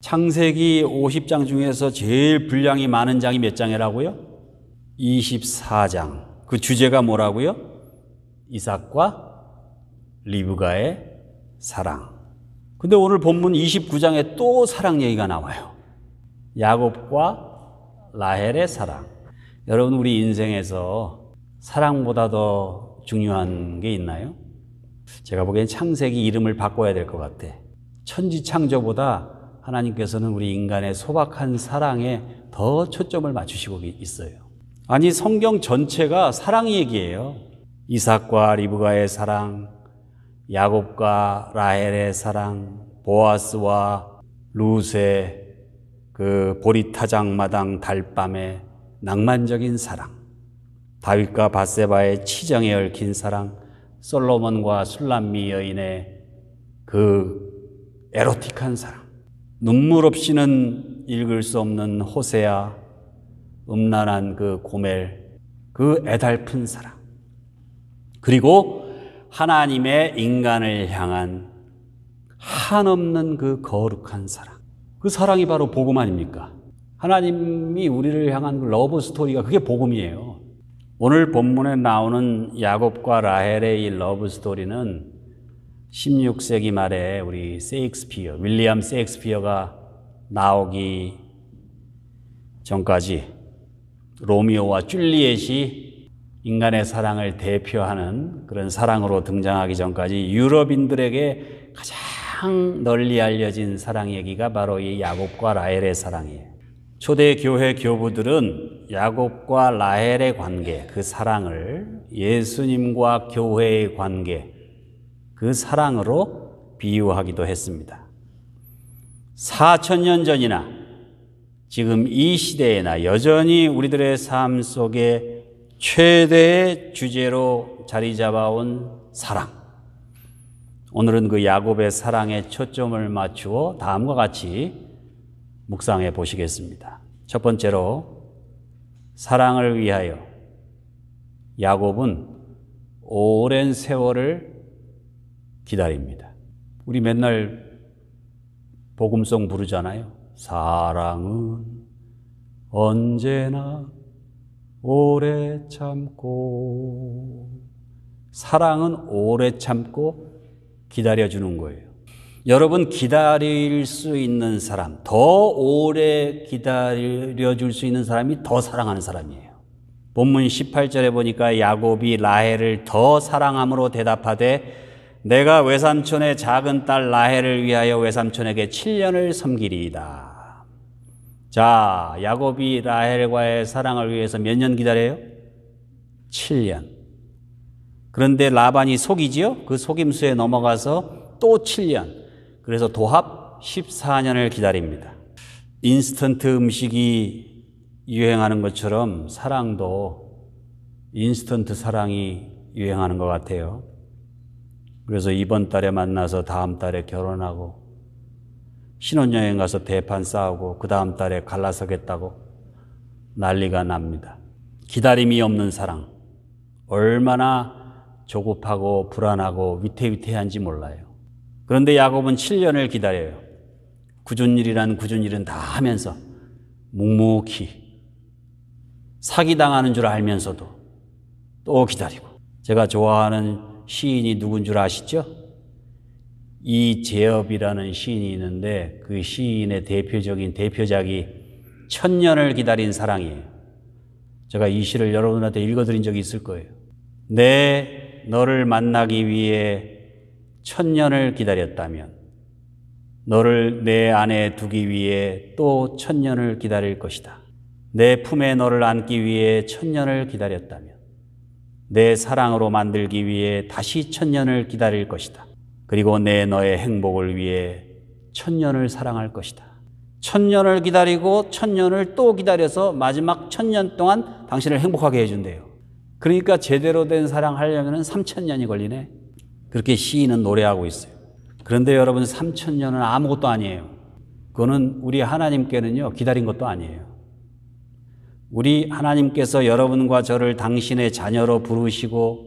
창세기 50장 중에서 제일 분량이 많은 장이 몇 장이라고요? 24장. 그 주제가 뭐라고요? 이삭과 리브가의 사랑. 근데 오늘 본문 29장에 또 사랑 얘기가 나와요. 야곱과 라헬의 사랑. 여러분, 우리 인생에서 사랑보다 더 중요한 게 있나요? 제가 보기엔 창세기 이름을 바꿔야 될 것 같아. 천지창조보다 하나님께서는 우리 인간의 소박한 사랑에 더 초점을 맞추시고 있어요. 아니, 성경 전체가 사랑 얘기예요. 이삭과 리브가의 사랑, 야곱과 라헬의 사랑, 보아스와 루스그 보리타장 마당 달밤의 낭만적인 사랑, 다윗과 바세바의 치장에 얽힌 사랑, 솔로몬과 술람미 여인의 그 에로틱한 사랑, 눈물 없이는 읽을 수 없는 호세아 음란한 그 고멜, 그 애달픈 사랑. 그리고 하나님의 인간을 향한 한없는 그 거룩한 사랑. 그 사랑이 바로 복음 아닙니까? 하나님이 우리를 향한 그 러브 스토리가 그게 복음이에요. 오늘 본문에 나오는 야곱과 라헬의 이 러브 스토리는 16세기 말에 우리 세익스피어, 윌리엄 세익스피어가 나오기 전까지 로미오와 줄리엣이 인간의 사랑을 대표하는 그런 사랑으로 등장하기 전까지 유럽인들에게 가장 널리 알려진 사랑 얘기가 바로 이 야곱과 라헬의 사랑이에요. 초대 교회 교부들은 야곱과 라헬의 관계, 그 사랑을 예수님과 교회의 관계, 그 사랑으로 비유하기도 했습니다. 4천 년 전이나 지금 이 시대에나 여전히 우리들의 삶 속에 최대의 주제로 자리 잡아온 사랑. 오늘은 그 야곱의 사랑에 초점을 맞추어 다음과 같이 묵상해 보시겠습니다. 첫 번째로 사랑을 위하여 야곱은 오랜 세월을 기다립니다. 우리 맨날 복음성 부르잖아요. 사랑은 언제나 오래 참고 사랑은 오래 참고 기다려 주는 거예요. 여러분 기다릴 수 있는 사람, 더 오래 기다려 줄수 있는 사람이 더 사랑하는 사람이에요. 본문 18절에 보니까 야곱이 라헬을 더 사랑함으로 대답하되 내가 외삼촌의 작은 딸 라헬을 위하여 외삼촌에게 7년을 섬기리이다. 자, 야곱이 라헬과의 사랑을 위해서 몇 년 기다려요? 7년. 그런데 라반이 속이지요? 그 속임수에 넘어가서 또 7년. 그래서 도합 14년을 기다립니다. 인스턴트 음식이 유행하는 것처럼 사랑도 인스턴트 사랑이 유행하는 것 같아요. 그래서 이번 달에 만나서 다음 달에 결혼하고 신혼여행 가서 대판 싸우고 그 다음 달에 갈라서겠다고 난리가 납니다. 기다림이 없는 사랑. 얼마나 조급하고 불안하고 위태위태한지 몰라요. 그런데 야곱은 7년을 기다려요. 굳은 일이란 굳은 일은 다 하면서 묵묵히 사기당하는 줄 알면서도 또 기다리고 제가 좋아하는 시인이 누군 줄 아시죠? 이재업이라는 시인이 있는데 그 시인의 대표적인 대표작이 천년을 기다린 사랑이에요. 제가 이 시를 여러분한테 읽어드린 적이 있을 거예요. 내 너를 만나기 위해 천년을 기다렸다면 너를 내 안에 두기 위해 또 천년을 기다릴 것이다. 내 품에 너를 안기 위해 천년을 기다렸다면 내 사랑으로 만들기 위해 다시 천년을 기다릴 것이다. 그리고 내 너의 행복을 위해 천년을 사랑할 것이다. 천년을 기다리고 천년을 또 기다려서 마지막 천년 동안 당신을 행복하게 해준대요. 그러니까 제대로 된 사랑하려면 3천년이 걸리네. 그렇게 시인은 노래하고 있어요. 그런데 여러분 3천년은 아무것도 아니에요. 그거는 우리 하나님께는요 기다린 것도 아니에요. 우리 하나님께서 여러분과 저를 당신의 자녀로 부르시고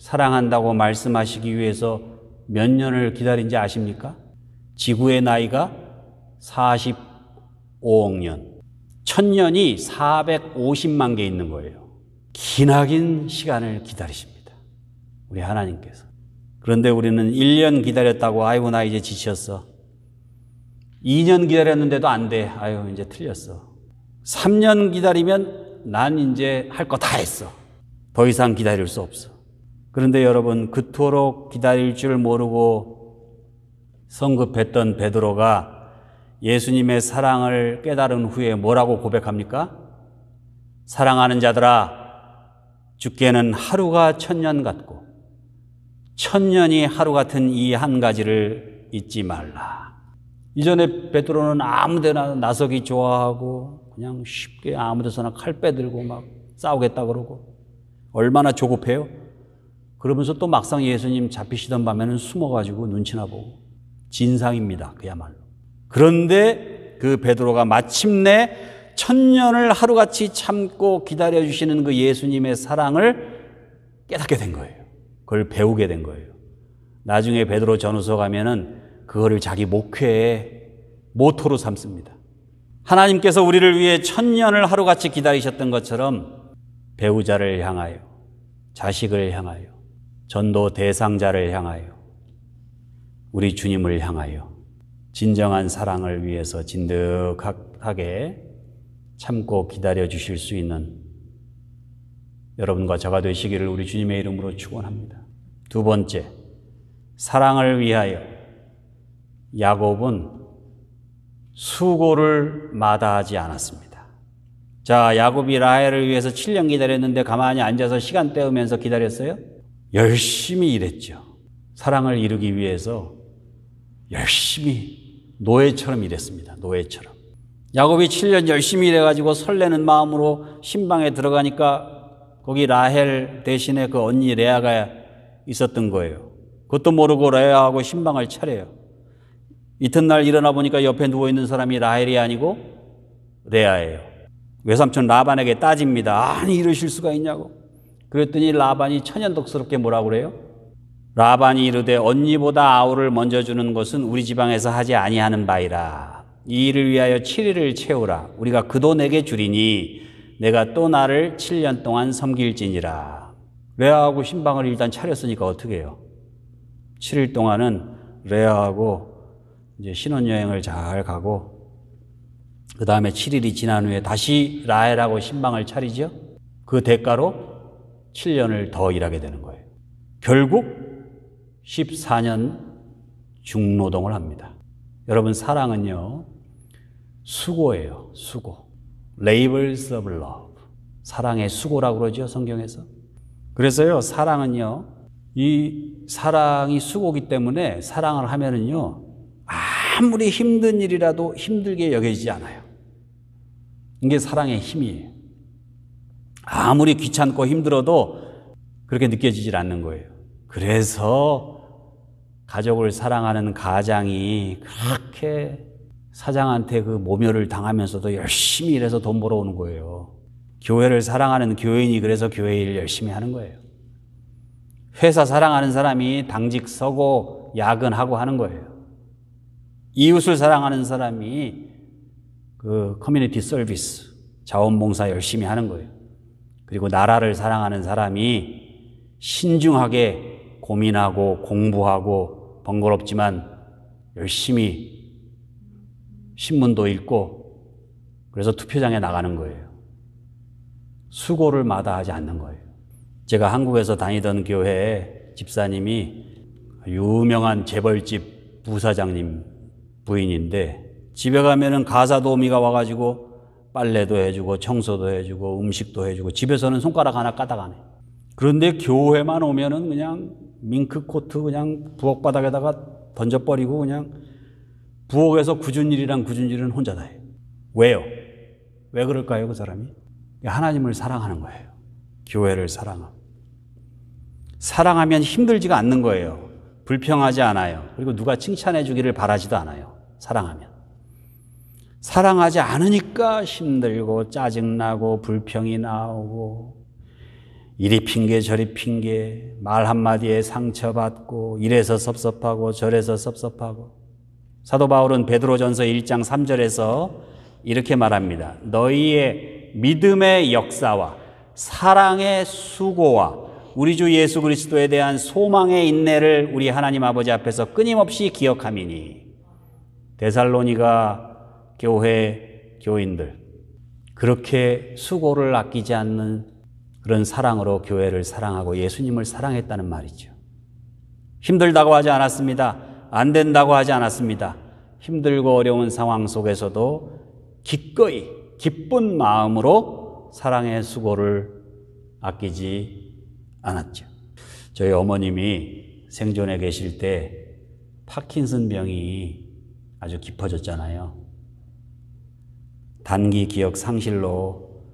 사랑한다고 말씀하시기 위해서 몇 년을 기다린지 아십니까? 지구의 나이가 45억 년. 천년이 450만 개 있는 거예요. 기나긴 시간을 기다리십니다. 우리 하나님께서. 그런데 우리는 1년 기다렸다고 아이고 나 이제 지쳤어. 2년 기다렸는데도 안 돼. 아유 이제 틀렸어. 3년 기다리면 난 이제 할 거 다 했어. 더 이상 기다릴 수 없어. 그런데 여러분 그토록 기다릴 줄 모르고 성급했던 베드로가 예수님의 사랑을 깨달은 후에 뭐라고 고백합니까? 사랑하는 자들아 죽게는 하루가 천년 같고 천년이 하루 같은 이 한 가지를 잊지 말라. 이전에 베드로는 아무데나 나서기 좋아하고 그냥 쉽게 아무 데서나 칼 빼들고 막 싸우겠다 그러고 얼마나 조급해요? 그러면서 또 막상 예수님 잡히시던 밤에는 숨어가지고 눈치나 보고 진상입니다. 그야말로. 그런데 그 베드로가 마침내 천년을 하루같이 참고 기다려 주시는 그 예수님의 사랑을 깨닫게 된 거예요. 그걸 배우게 된 거예요. 나중에 베드로 전후서 가면은 그거를 자기 목회에 모토로 삼습니다. 하나님께서 우리를 위해 천년을 하루같이 기다리셨던 것처럼 배우자를 향하여, 자식을 향하여, 전도 대상자를 향하여, 우리 주님을 향하여 진정한 사랑을 위해서 진득하게 참고 기다려 주실 수 있는 여러분과 저가 되시기를 우리 주님의 이름으로 축원합니다. 두 번째, 사랑을 위하여 야곱은 수고를 마다하지 않았습니다. 자, 야곱이 라헬을 위해서 7년 기다렸는데 가만히 앉아서 시간 때우면서 기다렸어요? 열심히 일했죠. 사랑을 이루기 위해서 열심히 노예처럼 일했습니다. 노예처럼. 야곱이 7년 열심히 일해가지고 설레는 마음으로 신방에 들어가니까 거기 라헬 대신에 그 언니 레아가 있었던 거예요. 그것도 모르고 레아하고 신방을 차려요. 이튿날 일어나 보니까 옆에 누워 있는 사람이 라헬이 아니고 레아예요. 외삼촌 라반에게 따집니다. 아니 이러실 수가 있냐고. 그랬더니 라반이 천연덕스럽게 뭐라 그래요? 라반이 이르되 언니보다 아우를 먼저 주는 것은 우리 지방에서 하지 아니하는 바이라. 이 일을 위하여 7일을 채우라. 우리가 그도 내게 주리니 내가 또 나를 7년 동안 섬길지니라. 레아하고 신방을 일단 차렸으니까 어떻게 해요? 7일 동안은 레아하고 이제 신혼여행을 잘 가고 그 다음에 7일이 지난 후에 다시 라헬하고 신방을 차리죠. 그 대가로 7년을 더 일하게 되는 거예요. 결국 14년 중노동을 합니다. 여러분 사랑은요. 수고예요. 수고. labors of love. 사랑의 수고라고 그러죠. 성경에서. 그래서요. 사랑은요. 이 사랑이 수고기 때문에 사랑을 하면은요. 아무리 힘든 일이라도 힘들게 여겨지지 않아요. 이게 사랑의 힘이에요. 아무리 귀찮고 힘들어도 그렇게 느껴지질 않는 거예요. 그래서 가족을 사랑하는 가장이 그렇게 사장한테 그 모멸을 당하면서도 열심히 일해서 돈 벌어오는 거예요. 교회를 사랑하는 교인이 그래서 교회 일 열심히 하는 거예요. 회사 사랑하는 사람이 당직 서고 야근하고 하는 거예요. 이웃을 사랑하는 사람이 그 커뮤니티 서비스, 자원봉사 열심히 하는 거예요. 그리고 나라를 사랑하는 사람이 신중하게 고민하고 공부하고 번거롭지만 열심히 신문도 읽고 그래서 투표장에 나가는 거예요. 수고를 마다하지 않는 거예요. 제가 한국에서 다니던 교회에 집사님이 유명한 재벌집 부사장님 부인인데 집에 가면은 가사 도우미가 와가지고 빨래도 해주고 청소도 해주고 음식도 해주고 집에서는 손가락 하나 까딱 안 해. 그런데 교회만 오면은 그냥 밍크 코트 그냥 부엌 바닥에다가 던져버리고 그냥 부엌에서 굳은 일이랑 굳은 일은 혼자 다 해. 왜요? 왜 그럴까요, 그 사람이? 하나님을 사랑하는 거예요. 교회를 사랑함. 사랑하면 힘들지가 않는 거예요. 불평하지 않아요. 그리고 누가 칭찬해 주기를 바라지도 않아요. 사랑하면. 사랑하지 않으니까 힘들고 짜증나고 불평이 나오고 이리 핑계 저리 핑계 말 한마디에 상처받고 이래서 섭섭하고 저래서 섭섭하고 사도 바울은 베드로전서 1장 3절에서 이렇게 말합니다. 너희의 믿음의 역사와 사랑의 수고와 우리 주 예수 그리스도에 대한 소망의 인내를 우리 하나님 아버지 앞에서 끊임없이 기억함이니 데살로니가 교회 교인들 그렇게 수고를 아끼지 않는 그런 사랑으로 교회를 사랑하고 예수님을 사랑했다는 말이죠. 힘들다고 하지 않았습니다. 안 된다고 하지 않았습니다. 힘들고 어려운 상황 속에서도 기꺼이 기쁜 마음으로 사랑의 수고를 아끼지 않았죠. 저희 어머님이 생존해 계실 때 파킨슨 병이 아주 깊어졌잖아요. 단기 기억 상실로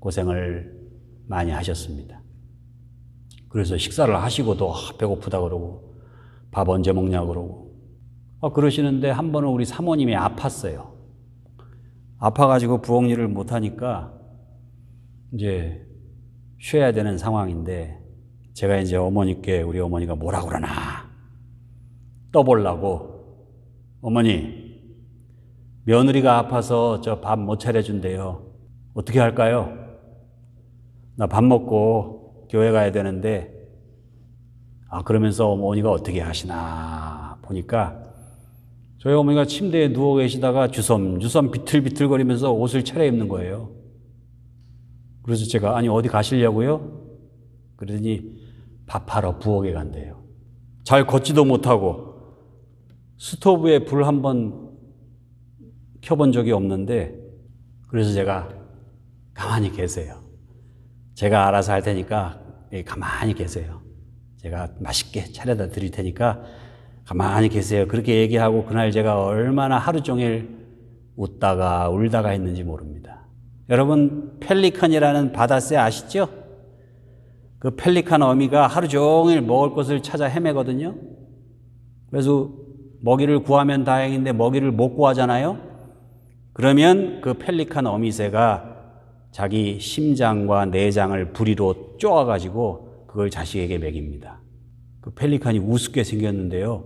고생을 많이 하셨습니다. 그래서 식사를 하시고도 아, 배고프다 그러고 밥 언제 먹냐 그러고 아, 그러시는데 한 번은 우리 사모님이 아팠어요. 아파가지고 부엌 일을 못 하니까 이제 쉬어야 되는 상황인데 제가 이제 어머니께 우리 어머니가 뭐라 그러나 떠보려고 어머니, 며느리가 아파서 저 밥 못 차려준대요. 어떻게 할까요? 나 밥 먹고 교회 가야 되는데, 아, 그러면서 어머니가 어떻게 하시나 보니까 저희 어머니가 침대에 누워 계시다가 주섬주섬 비틀비틀거리면서 옷을 차려입는 거예요. 그래서 제가, 아니, 어디 가시려고요? 그러더니 밥하러 부엌에 간대요. 잘 걷지도 못하고 스토브에 불한번 켜본 적이 없는데 그래서 제가 가만히 계세요. 제가 알아서 할 테니까 예, 가만히 계세요. 제가 맛있게 차려다 드릴 테니까 가만히 계세요. 그렇게 얘기하고 그날 제가 얼마나 하루 종일 웃다가 울다가 했는지 모릅니다. 여러분 펠리컨이라는 바다새 아시죠? 그 펠리컨 어미가 하루 종일 먹을 것을 찾아 헤매거든요. 그래서 먹이를 구하면 다행인데 먹이를 못 구하잖아요? 그러면 그 펠리칸 어미새가 자기 심장과 내장을 부리로 쪼아가지고 그걸 자식에게 먹입니다. 그 펠리칸이 우습게 생겼는데요.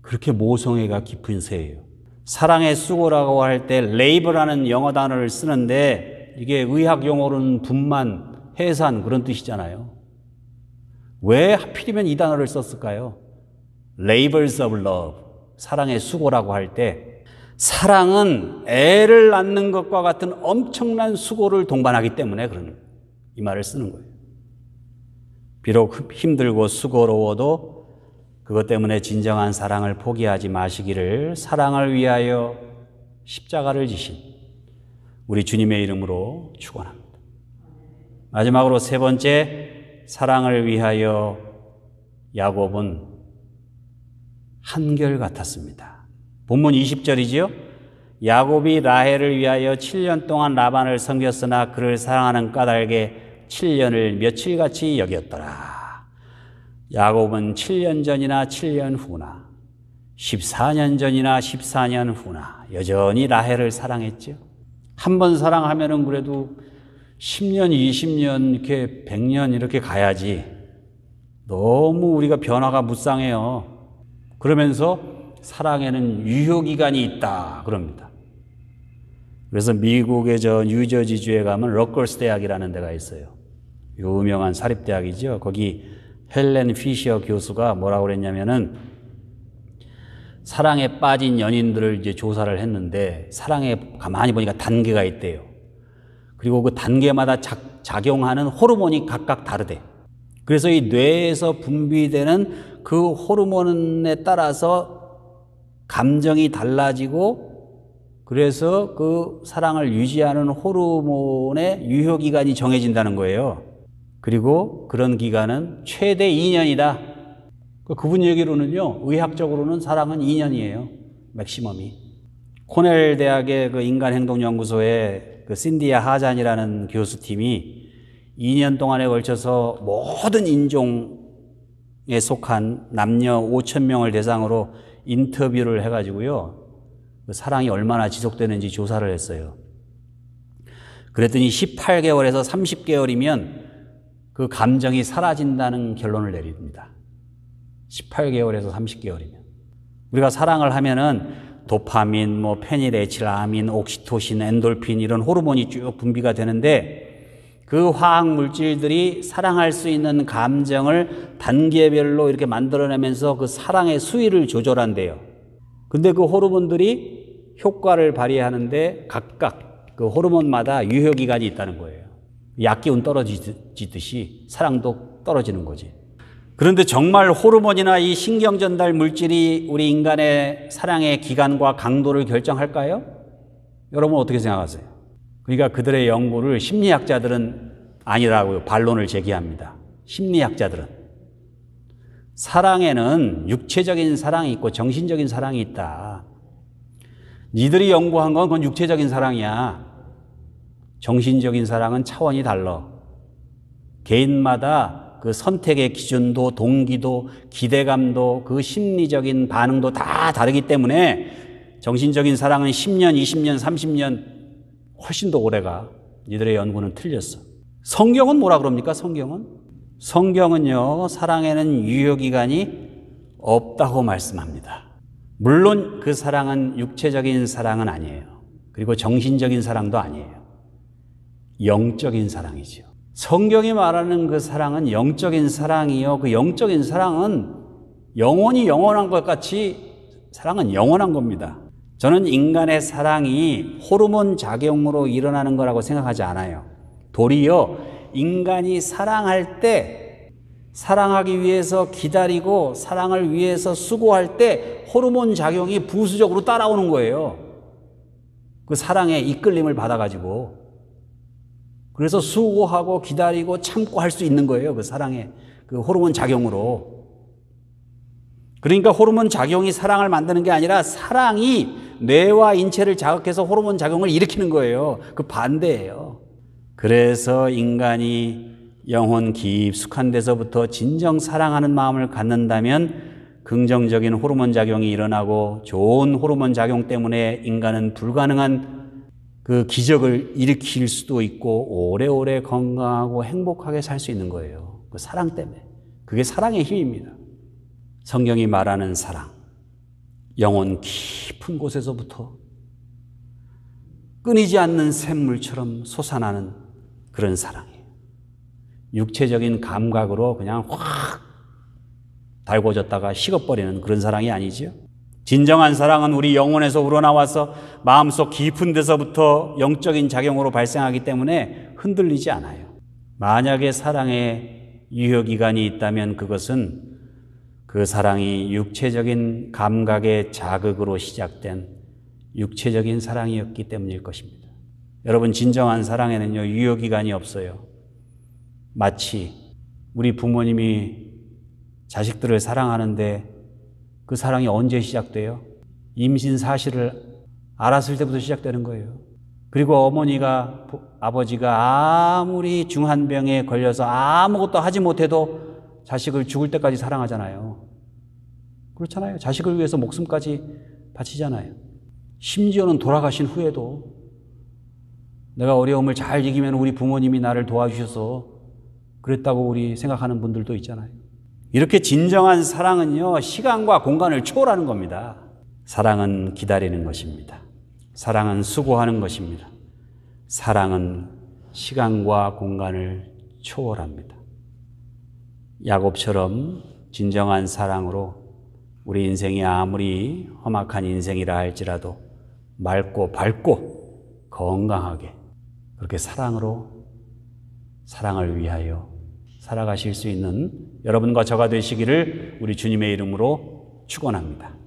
그렇게 모성애가 깊은 새예요. 사랑의 수고라고 할 때 레이브라는 영어 단어를 쓰는데 이게 의학 용어로는 분만, 해산 그런 뜻이잖아요. 왜 하필이면 이 단어를 썼을까요? Labels of Love. 사랑의 수고라고 할 때 사랑은 애를 낳는 것과 같은 엄청난 수고를 동반하기 때문에 그런 이 말을 쓰는 거예요. 비록 힘들고 수고로워도 그것 때문에 진정한 사랑을 포기하지 마시기를 사랑을 위하여 십자가를 지신 우리 주님의 이름으로 축원합니다. 마지막으로 세 번째 사랑을 위하여 야곱은 한결 같았습니다. 본문 20절이지요. 야곱이 라헬을 위하여 7년 동안 라반을 섬겼으나 그를 사랑하는 까닭에 7년을 며칠같이 여겼더라. 야곱은 7년 전이나 7년 후나 14년 전이나 14년 후나 여전히 라헬을 사랑했죠. 한 번 사랑하면은 그래도 10년, 20년, 이렇게 100년 이렇게 가야지. 너무 우리가 변화가 무쌍해요. 그러면서 사랑에는 유효기간이 있다. 그럽니다. 그래서 미국의 저 뉴저지주에 가면 럭걸스 대학이라는 데가 있어요. 유명한 사립대학이죠. 거기 헬렌 피셔 교수가 뭐라고 그랬냐면은 사랑에 빠진 연인들을 이제 조사를 했는데 사랑에 가만히 보니까 단계가 있대요. 그리고 그 단계마다 작, 작용하는 호르몬이 각각 다르대. 그래서 이 뇌에서 분비되는 그 호르몬에 따라서 감정이 달라지고 그래서 그 사랑을 유지하는 호르몬의 유효 기간이 정해진다는 거예요. 그리고 그런 기간은 최대 2년이다. 그러니까 그분 얘기로는요, 의학적으로는 사랑은 2년이에요. 맥시멈이. 코넬 대학의 그 인간행동연구소의 그 신디아 하잔이라는 교수팀이 2년 동안에 걸쳐서 모든 인종 에 속한 남녀 5천 명을 대상으로 인터뷰를 해가지고요. 그 사랑이 얼마나 지속되는지 조사를 했어요. 그랬더니 18개월에서 30개월이면 그 감정이 사라진다는 결론을 내립니다. 18개월에서 30개월이면. 우리가 사랑을 하면은 도파민, 뭐 페닐에칠아민, 옥시토신, 엔돌핀 이런 호르몬이 쭉 분비가 되는데 그 화학 물질들이 사랑할 수 있는 감정을 단계별로 이렇게 만들어내면서 그 사랑의 수위를 조절한대요. 근데 그 호르몬들이 효과를 발휘하는데 각각 그 호르몬마다 유효 기간이 있다는 거예요. 약 기운 떨어지듯이 사랑도 떨어지는 거지. 그런데 정말 호르몬이나 이 신경 전달 물질이 우리 인간의 사랑의 기간과 강도를 결정할까요? 여러분 어떻게 생각하세요? 우리가 그들의 연구를 심리학자들은 아니라고 반론을 제기합니다. 심리학자들은. 사랑에는 육체적인 사랑이 있고 정신적인 사랑이 있다. 니들이 연구한 건 그건 육체적인 사랑이야. 정신적인 사랑은 차원이 달러 개인마다 그 선택의 기준도 동기도 기대감도 그 심리적인 반응도 다 다르기 때문에 정신적인 사랑은 10년, 20년, 30년 훨씬 더 오래가 이들의 연구는 틀렸어. 성경은 뭐라 그럽니까? 성경은? 성경은요, 사랑에는 유효기간이 없다고 말씀합니다. 물론 그 사랑은 육체적인 사랑은 아니에요. 그리고 정신적인 사랑도 아니에요. 영적인 사랑이죠. 성경이 말하는 그 사랑은 영적인 사랑이요. 그 영적인 사랑은 영원히 영원한 것 같이 사랑은 영원한 겁니다. 저는 인간의 사랑이 호르몬 작용으로 일어나는 거라고 생각하지 않아요. 도리어 인간이 사랑할 때 사랑하기 위해서 기다리고 사랑을 위해서 수고할 때 호르몬 작용이 부수적으로 따라오는 거예요. 그 사랑의 이끌림을 받아가지고. 그래서 수고하고 기다리고 참고 할수 있는 거예요. 그 사랑의 그 호르몬 작용으로. 그러니까 호르몬 작용이 사랑을 만드는 게 아니라 사랑이 뇌와 인체를 자극해서 호르몬 작용을 일으키는 거예요. 그 반대예요. 그래서 인간이 영혼 깊숙한 데서부터 진정 사랑하는 마음을 갖는다면 긍정적인 호르몬 작용이 일어나고 좋은 호르몬 작용 때문에 인간은 불가능한 그 기적을 일으킬 수도 있고 오래오래 건강하고 행복하게 살 수 있는 거예요. 그 사랑 때문에. 그게 사랑의 힘입니다. 성경이 말하는 사랑. 영혼 깊은 곳에서부터 끊이지 않는 샘물처럼 솟아나는 그런 사랑이에요. 육체적인 감각으로 그냥 확 달궈졌다가 식어버리는 그런 사랑이 아니지요. 진정한 사랑은 우리 영혼에서 우러나와서 마음속 깊은 데서부터 영적인 작용으로 발생하기 때문에 흔들리지 않아요. 만약에 사랑에 유효기간이 있다면 그것은 그 사랑이 육체적인 감각의 자극으로 시작된 육체적인 사랑이었기 때문일 것입니다. 여러분, 진정한 사랑에는요, 유효기간이 없어요. 마치 우리 부모님이 자식들을 사랑하는데 그 사랑이 언제 시작돼요? 임신 사실을 알았을 때부터 시작되는 거예요. 그리고 어머니가, 아버지가 아무리 중한병에 걸려서 아무것도 하지 못해도 자식을 죽을 때까지 사랑하잖아요. 그렇잖아요. 자식을 위해서 목숨까지 바치잖아요. 심지어는 돌아가신 후에도 내가 어려움을 잘 이기면 우리 부모님이 나를 도와주셔서 그랬다고 우리 생각하는 분들도 있잖아요. 이렇게 진정한 사랑은요, 시간과 공간을 초월하는 겁니다. 사랑은 기다리는 것입니다. 사랑은 수고하는 것입니다. 사랑은 시간과 공간을 초월합니다. 야곱처럼 진정한 사랑으로 우리 인생이 아무리 험악한 인생이라 할지라도 맑고 밝고 건강하게 그렇게 사랑으로 사랑을 위하여 살아가실 수 있는 여러분과 저가 되시기를 우리 주님의 이름으로 축원합니다.